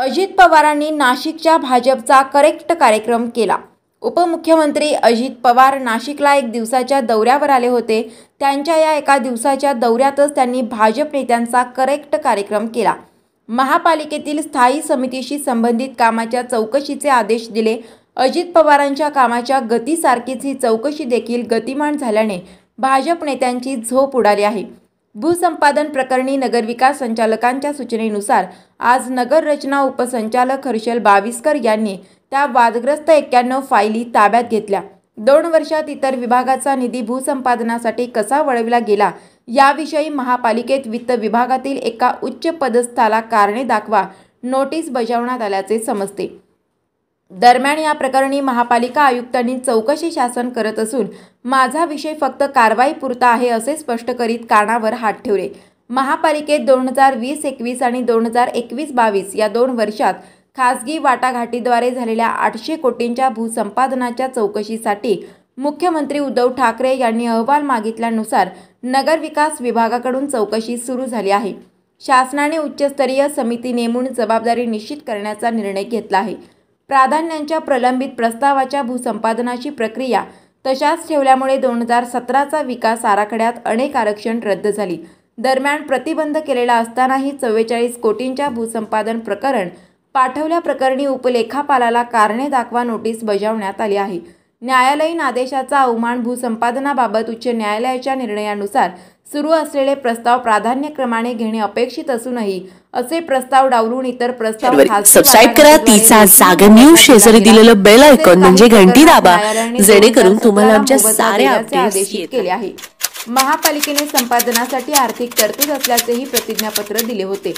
अजित पवारांनी नाशिकच्या भाजपचा करेक्ट कार्यक्रम केला उपमुख्यमंत्री अजित पवार नाशिकला एक दिवसाच्या दौऱ्यावर आले होते त्यांच्या या एका दिवसाच्या दौऱ्यातच त्यांनी भाजप नेत्यांचा करेक्ट कार्यक्रम केला महापालिकेतील स्थायी समितीशी संबंधित कामाच्या चौकशीचे आदेश दिले अजित पवारांच्या कामाच्या गतीसारखीच ही चौकशी देखील गतिमान झाल्याने भाजप नेत्यांची झोप उडाली आहे भूसंपादन प्रकरणी नगरविकास संचालकांच्या सूचनेनुसार आज नगर रचना उपसंचालक हर्षल बाविस्कर यांनी त्या वादग्रस्त एक्क्याण्णव फायली ताब्यात घेतल्या दोन वर्षात इतर विभागाचा निधी भूसंपादनासाठी कसा वळविला गेला याविषयी महापालिकेत वित्त विभागातील एका उच्च पदस्थाला कारणे दाखवा नोटीस बजावण्यात आल्याचे समजते दरम्यान या प्रकरणी महापालिका आयुक्तांनी चौकशी शासन करत असून माझा विषय फक्त कारवाई कारवाईपुरता आहे असे स्पष्ट करीत कानावर हात ठेवले महापालिकेत दोन हजार वीस एकवीस आणि दोन हजार एकवीस बावीस या दोन वर्षात खासगी वाटाघाटीद्वारे झालेल्या आठशे कोटींच्या भूसंपादनाच्या चौकशीसाठी मुख्यमंत्री उद्धव ठाकरे यांनी अहवाल मागितल्यानुसार नगरविकास विभागाकडून चौकशी सुरू झाली आहे शासनाने उच्चस्तरीय समिती नेमून जबाबदारी निश्चित करण्याचा निर्णय घेतला आहे प्राधान्यांच्या प्रलंबित प्रस्तावाच्या भूसंपादनाची प्रक्रिया तशाच ठेवल्यामुळे दोन हजार सतराचा विकास आराखड्यात अनेक आरक्षण रद्द झाली दरम्यान प्रतिबंध केलेला असतानाही चव्वेचाळीस कोटींच्या भूसंपादन प्रकरण पाठवल्याप्रकरणी उपलेखापालाला कारणे दाखवा नोटीस बजावण्यात आली आहे न्यायालयीन आदेशाचा अवमान भूसंपादनाबाबत उच्च न्यायालयाच्या निर्णयानुसार सुरू असलेले प्रस्ताव प्राधान्यक्रमाने घेणे अपेक्षित असूनही असे प्रस्ताव डावलून इतर प्रस्ताव सबस्क्राईब करा तिचा जागा शेजारी दिलेलं बेल आयकॉन म्हणजे घंटी दाबा जेणेकरून तुम्हाला आमच्या साऱ्या आदेशित केले आहे महापालिकेने संपादनासाठी आर्थिक तरतूद असल्याचेही प्रतिज्ञापत्र दिले होते